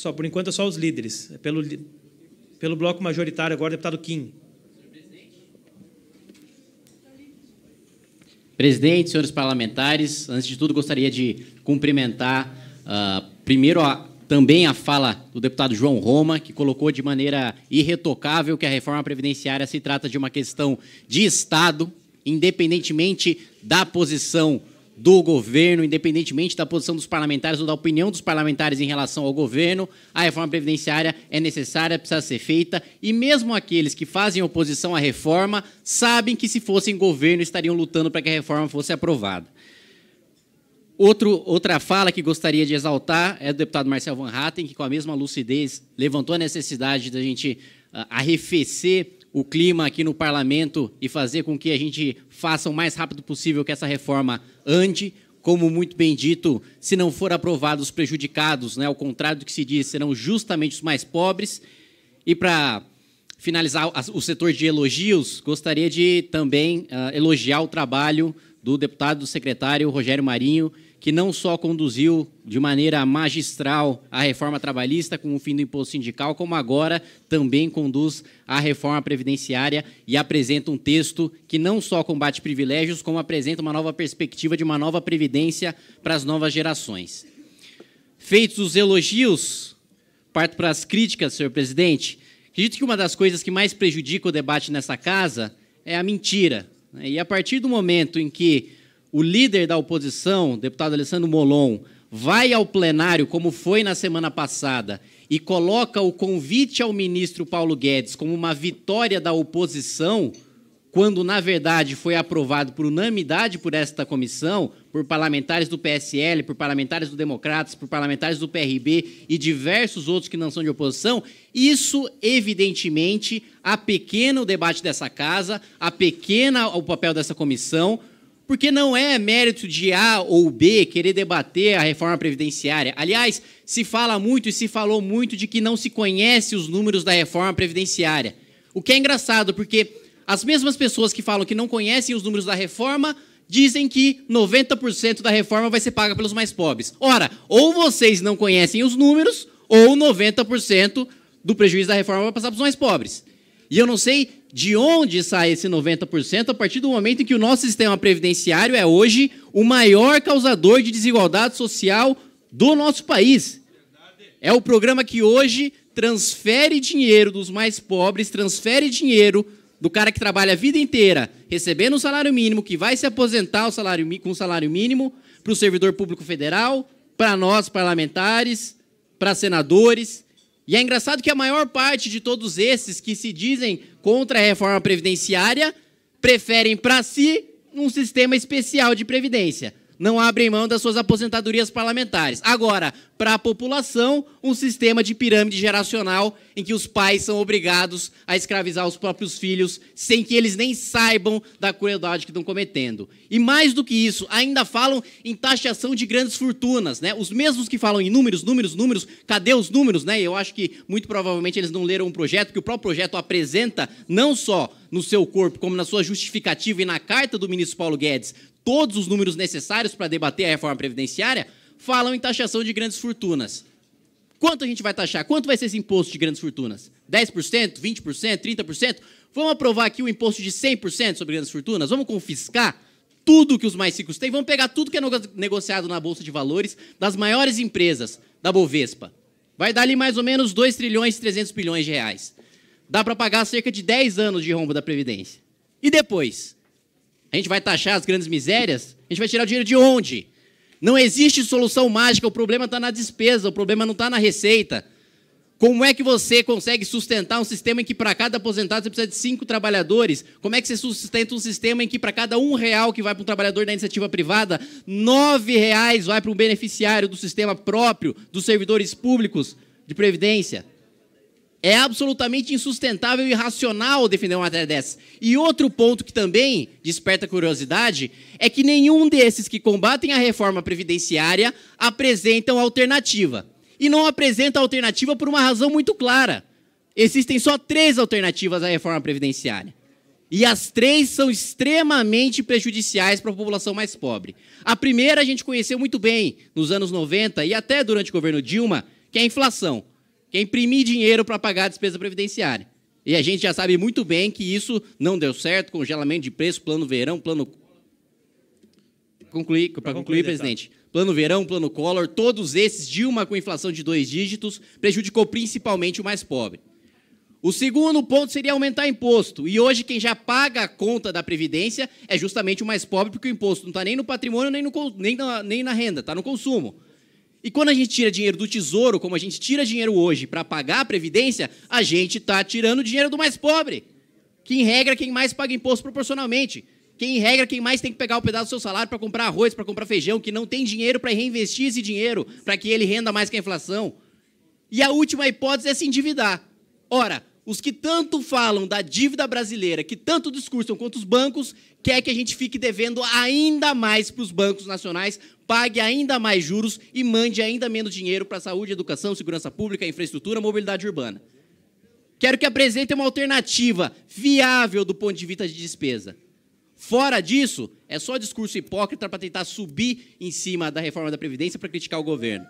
Só, por enquanto é só os líderes. É pelo, pelo bloco majoritário agora, deputado Kim. Presidente, senhores parlamentares, antes de tudo gostaria de cumprimentar uh, primeiro a, também a fala do deputado João Roma, que colocou de maneira irretocável que a reforma previdenciária se trata de uma questão de Estado, independentemente da posição do governo, independentemente da posição dos parlamentares ou da opinião dos parlamentares em relação ao governo, a reforma previdenciária é necessária, precisa ser feita, e mesmo aqueles que fazem oposição à reforma sabem que, se fossem governo, estariam lutando para que a reforma fosse aprovada. Outro, outra fala que gostaria de exaltar é do deputado Marcel Van Hatten, que, com a mesma lucidez, levantou a necessidade da gente ah, arrefecer o clima aqui no parlamento e fazer com que a gente faça o mais rápido possível que essa reforma ande. Como muito bem dito, se não for aprovado, os prejudicados, né, ao contrário do que se diz, serão justamente os mais pobres. E para finalizar o setor de elogios, gostaria de também uh, elogiar o trabalho do deputado secretário Rogério Marinho, que não só conduziu de maneira magistral a reforma trabalhista com o fim do imposto sindical, como agora também conduz a reforma previdenciária e apresenta um texto que não só combate privilégios, como apresenta uma nova perspectiva de uma nova previdência para as novas gerações. Feitos os elogios, parto para as críticas, senhor presidente. Acredito que uma das coisas que mais prejudica o debate nessa casa é a mentira. Né? E a partir do momento em que o líder da oposição, deputado Alessandro Molon, vai ao plenário, como foi na semana passada, e coloca o convite ao ministro Paulo Guedes como uma vitória da oposição, quando na verdade foi aprovado por unanimidade por esta comissão, por parlamentares do PSL, por parlamentares do Democratas, por parlamentares do PRB e diversos outros que não são de oposição, isso evidentemente apequena o debate dessa casa, apequena o papel dessa comissão, porque não é mérito de A ou B querer debater a reforma previdenciária. Aliás, se fala muito e se falou muito de que não se conhece os números da reforma previdenciária. O que é engraçado, porque as mesmas pessoas que falam que não conhecem os números da reforma dizem que 90% da reforma vai ser paga pelos mais pobres. Ora, ou vocês não conhecem os números, ou 90% do prejuízo da reforma vai passar para os mais pobres. E eu não sei de onde sai esse 90% a partir do momento em que o nosso sistema previdenciário é hoje o maior causador de desigualdade social do nosso país. É o programa que hoje transfere dinheiro dos mais pobres, transfere dinheiro do cara que trabalha a vida inteira recebendo um salário mínimo, que vai se aposentar o salário, com o salário mínimo, para o servidor público federal, para nós parlamentares, para senadores. E é engraçado que a maior parte de todos esses que se dizem contra a reforma previdenciária preferem para si um sistema especial de previdência. Não abrem mão das suas aposentadorias parlamentares. Agora, para a população, um sistema de pirâmide geracional em que os pais são obrigados a escravizar os próprios filhos sem que eles nem saibam da crueldade que estão cometendo. E mais do que isso, ainda falam em taxação de grandes fortunas, né? Os mesmos que falam em números, números, números, cadê os números, né? Eu acho que muito provavelmente eles não leram um projeto que o próprio projeto apresenta não só no seu corpo, como na sua justificativa e na carta do ministro Paulo Guedes, todos os números necessários para debater a reforma previdenciária, falam em taxação de grandes fortunas. Quanto a gente vai taxar? Quanto vai ser esse imposto de grandes fortunas? 10%, 20%, 30%? Vamos aprovar aqui o imposto de 100% sobre grandes fortunas? Vamos confiscar tudo que os mais ricos têm? Vamos pegar tudo que é negociado na Bolsa de Valores das maiores empresas da Bovespa? Vai dar ali mais ou menos 2 trilhões e 300 bilhões de reais. Dá para pagar cerca de 10 anos de rombo da Previdência. E depois? A gente vai taxar as grandes misérias? A gente vai tirar o dinheiro de onde? Não existe solução mágica, o problema está na despesa, o problema não está na receita. Como é que você consegue sustentar um sistema em que para cada aposentado você precisa de cinco trabalhadores? Como é que você sustenta um sistema em que para cada um real que vai para um trabalhador da iniciativa privada, nove reais vai para um beneficiário do sistema próprio, dos servidores públicos de previdência? É absolutamente insustentável e irracional defender uma matéria dessa. E outro ponto que também desperta curiosidade é que nenhum desses que combatem a reforma previdenciária apresentam alternativa. E não apresenta alternativa por uma razão muito clara. Existem só três alternativas à reforma previdenciária. E as três são extremamente prejudiciais para a população mais pobre. A primeira a gente conheceu muito bem nos anos 90 e até durante o governo Dilma, que é a inflação que é imprimir dinheiro para pagar a despesa previdenciária. E a gente já sabe muito bem que isso não deu certo, congelamento de preço, plano verão, plano... Concluir, para concluir, concluir, tá. presidente. Plano Verão, Plano Collor, todos esses, Dilma com inflação de dois dígitos, prejudicou principalmente o mais pobre. O segundo ponto seria aumentar imposto. E hoje quem já paga a conta da Previdência é justamente o mais pobre, porque o imposto não está nem no patrimônio, nem, no, nem, na, nem na renda, está no consumo. E quando a gente tira dinheiro do tesouro, como a gente tira dinheiro hoje para pagar a previdência, a gente está tirando dinheiro do mais pobre. Que em regra quem mais paga imposto proporcionalmente. Quem em regra quem mais tem que pegar o um pedaço do seu salário para comprar arroz, para comprar feijão, que não tem dinheiro para reinvestir esse dinheiro, para que ele renda mais que a inflação. E a última hipótese é se endividar. Ora, os que tanto falam da dívida brasileira, que tanto discursam quanto os bancos, quer que a gente fique devendo ainda mais para os bancos nacionais, pague ainda mais juros e mande ainda menos dinheiro para a saúde, educação, segurança pública, infraestrutura, mobilidade urbana. Quero que apresentem uma alternativa viável do ponto de vista de despesa. Fora disso, é só discurso hipócrita para tentar subir em cima da reforma da Previdência para criticar o governo.